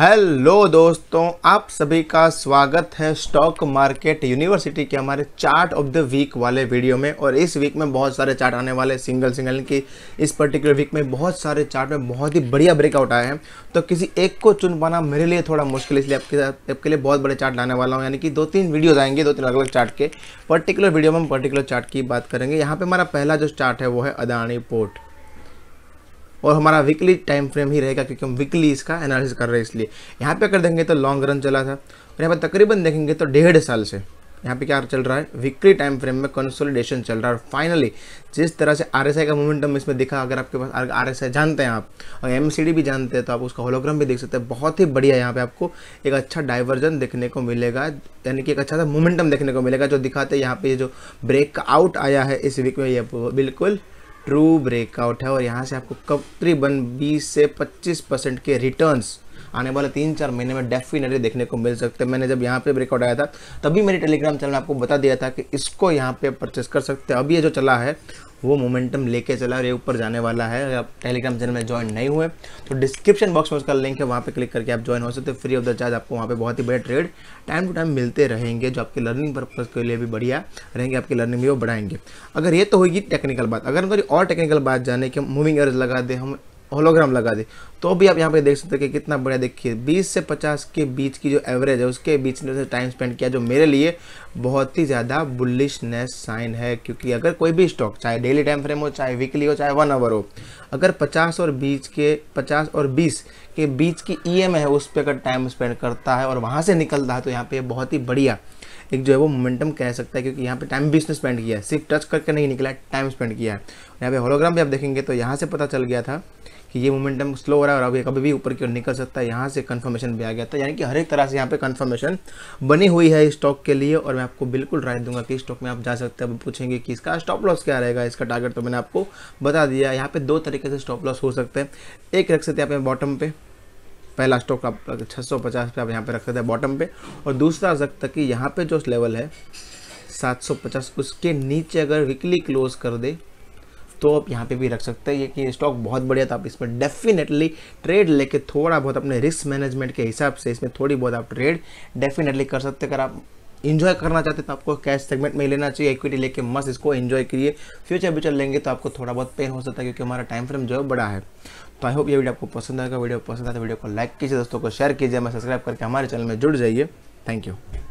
hello दोस्तों आप सभी का स्वागत है स्टॉक मार्केट यूनिवर्सिटी के हमारे चार्ट ऑफ द वीक वाले वीडियो में और इस वीक में बहुत सारे चार्ट आने वाले सिंगल सिंगल की इस पर्टिकुलर वीक में बहुत सारे चार्ट में बहुत ही बढ़िया ब्रेकआउट आए हैं तो किसी एक को चुन पाना मेरे लिए थोड़ा मुश्किल इसलिए आपके साथ आपके लिए बहुत बड़े चार्ट लाने वाला हूँ यानी कि दो तीन वीडियोज़ आएंगे दो तीन अलग अलग चार्ट के पर्टिकुलर वीडियो में हम पर्टिकुलर चार्ट की बात करेंगे यहाँ पर हमारा पहला जो चार्ट है वो है अदानी पोर्ट और हमारा वीकली टाइम फ्रेम ही रहेगा क्योंकि हम वीकली इसका एनालिसिस कर रहे हैं इसलिए यहाँ पे अगर देंगे तो लॉन्ग रन चला था और यहाँ पर तकरीबन देखेंगे तो डेढ़ साल से यहाँ पे क्या चल रहा है वीकली टाइम फ्रेम में कंसोलिडेशन चल रहा है और फाइनली जिस तरह से आर का मोमेंटम इसमें दिखा अगर आपके पास आर जानते हैं आप और एम भी जानते हैं तो आप उसका होलोग्राम भी देख सकते हैं बहुत ही बढ़िया यहाँ पे आपको एक अच्छा डाइवर्जन देखने को मिलेगा यानी कि एक अच्छा सा मोमेंटम देखने को मिलेगा जो दिखाते हैं यहाँ पे जो ब्रेक आउट आया है इस वीक में ये बिल्कुल ट्रू ब्रेकआउट है और यहाँ से आपको तकरीबन 20 से 25 परसेंट के रिटर्न्स आने वाले तीन चार महीने में डेफिनेटली देखने को मिल सकते हैं मैंने जब यहाँ पे ब्रेकआउट आया था तभी मेरे टेलीग्राम चैनल आपको बता दिया था कि इसको यहाँ पे परचेस कर सकते हैं अभी ये जो चला है वो मोमेंटम लेके चला और ये ऊपर जाने वाला है अगर आप टेलीग्राम चैनल में ज्वाइन नहीं हुए तो डिस्क्रिप्शन बॉक्स में उसका लिंक है वहाँ पे क्लिक करके आप ज्वाइन हो सकते हैं फ्री ऑफ द चार्ज आपको वहाँ पे बहुत ही बड़े ट्रेड टाइम टू टाइम मिलते रहेंगे जो आपके लर्निंग पर्पज़ के लिए भी बढ़िया रहेंगे आपकी लर्निंग भी वो बढ़ाएंगे अगर ये तो होगी टेक्निकल बात अगर हम और टेक्निकल बात जाने के मूविंग एवरेज लगा दें हम होलोग्राम लगा दे तो भी आप यहाँ पे देख सकते हैं कि कितना बढ़िया देखिए 20 से 50 के बीच की जो एवरेज है उसके बीच ने टाइम स्पेंड किया जो मेरे लिए बहुत ही ज़्यादा बुलिशनेस साइन है क्योंकि अगर कोई भी स्टॉक चाहे डेली टाइम फ्रेम हो चाहे वीकली हो चाहे वन आवर हो अगर 50 और बीच के 50 और 20 के बीच की ई e है उस पर अगर टाइम स्पेंड करता है और वहाँ से निकलता है तो यहाँ पर बहुत ही बढ़िया एक जो है वो मोमेंटम कह सकता है क्योंकि यहाँ पे टाइम भी इसने स्पेंड किया है सिर्फ टच करके नहीं निकला है टाइम स्पेंड किया है यहाँ पे होलोग्राम भी आप देखेंगे तो यहाँ से पता चल गया था कि ये मोमेंटम स्लो हो रहा है और अभी कभी भी ऊपर की ओर निकल सकता है यहाँ से कन्फर्मेशन भी आ गया था यानी कि हर एक तरह से यहाँ पे कन्फर्मेशन बनी हुई है स्टॉक के लिए और मैं आपको बिल्कुल राय दूंगा कि स्टॉक में आप जा सकते हैं अब पूछेंगे कि इसका स्टॉप लॉस क्या रहेगा इसका टारगेट तो मैंने आपको बता दिया यहाँ पर दो तरीके से स्टॉप लॉस हो सकते हैं एक रख सकते हैं आप बॉटम पर पहला स्टॉक आप छः सौ पचास पे आप यहाँ पे रख सकते हैं बॉटम पे और दूसरा रख सकते कि यहाँ पे जो लेवल है पचास उसके नीचे अगर वीकली क्लोज कर दे तो आप यहाँ पे भी रख सकते हैं कि स्टॉक बहुत बढ़िया था आप इसमें डेफिनेटली ट्रेड लेके थोड़ा बहुत अपने रिस्क मैनेजमेंट के हिसाब से इसमें थोड़ी बहुत आप ट्रेड डेफिनेटली कर सकते अगर आप इन्जॉय करना चाहते तो आपको कैश सेगमेंट में लेना चाहिए इक्विटी लेके मस्त इसको इन्जॉय करिए फ्यूचर फ्यूचर लेंगे तो आपको थोड़ा बहुत पेन हो सकता है क्योंकि हमारा टाइम फ्रेम जो है बड़ा है तो आई होप ये वीडियो आपको पसंद आएगा वीडियो पसंद आए तो वीडियो को लाइक कीजिए दोस्तों को शेयर कीजिए हमें सब्सक्राइब करके हमारे चैनल में जुड़ जाइए थैंक यू